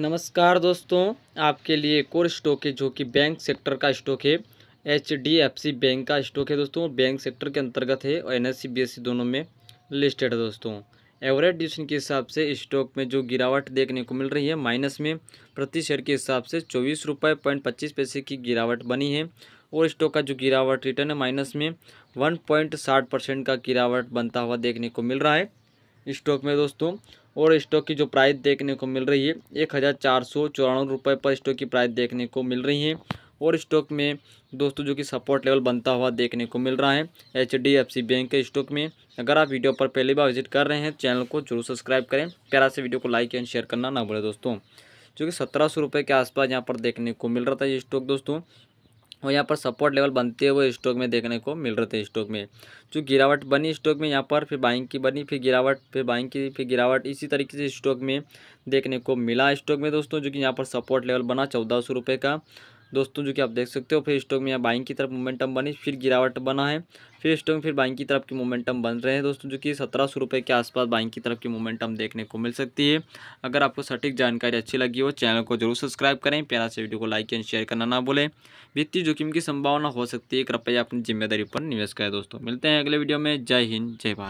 नमस्कार दोस्तों आपके लिए एक और स्टॉक है जो कि बैंक सेक्टर का स्टॉक है H D F C bank का स्टॉक है दोस्तों बैंक सेक्टर के अंतर्गत है और N S C B S C दोनों में लिस्टेड है दोस्तों एवरेज डिशन के हिसाब से स्टॉक में जो गिरावट देखने को मिल रही है माइनस में प्रति शेयर के हिसाब से चौबीस रुपये पॉइंट पच्चीस पैसे की गिरावट बनी है और स्टॉक का जो गिरावट रिटर्न है माइनस में वन पॉइंट साठ परसेंट का गिरावट बनता हुआ देखने को मिल रहा है स्टॉक में दोस्तों और स्टॉक की जो प्राइस देखने को मिल रही है एक हज़ार चार सौ चौरानवे रुपये पर स्टॉक की प्राइस देखने को मिल रही है और स्टॉक में दोस्तों जो कि सपोर्ट लेवल बनता हुआ देखने को मिल रहा है H D F C bank के स्टॉक में अगर आप वीडियो पर पहली बार विजिट कर रहे हैं चैनल को जरूर सब्सक्राइब करें प्यारा से वीडियो को लाइक एंड शेयर करना ना भूलें दोस्तों जो कि सत्रह सौ रुपये के आसपास यहाँ पर देखने को मिल रहा था ये स्टॉक दोस्तों और यहाँ पर सपोर्ट लेवल बनते हुए स्टॉक में देखने को मिल रहे थे स्टॉक में जो गिरावट बनी स्टॉक में यहाँ पर फिर बाइंग की बनी फिर गिरावट फिर बाइंग की फिर गिरावट इसी तरीके से स्टॉक में देखने को मिला स्टॉक में दोस्तों जो कि यहाँ पर सपोर्ट लेवल बना चौदह सौ रुपये का दोस्तों जो कि आप देख सकते हो फिर स्टॉक में यहाँ बाइंग की तरफ मोमेंटम बनी फिर गिरावट बना है फिर स्टॉक में फिर बाइंग की तरफ की मोमेंटम बन रहे हैं दोस्तों जो कि सत्रह सौ रुपये के आसपास बाइंग की तरफ की मोमेंटम देखने को मिल सकती है अगर आपको सटीक जानकारी अच्छी लगी हो चैनल को जरूर सब्सक्राइब करें प्यारा से वीडियो को लाइक एंड शेयर करना ना भूलें वित्तीय जोखिम की संभावना हो सकती है कृपया अपनी जिम्मेदारी पर निवेश करें दोस्तों मिलते हैं अगले वीडियो में जय हिंद जय भारत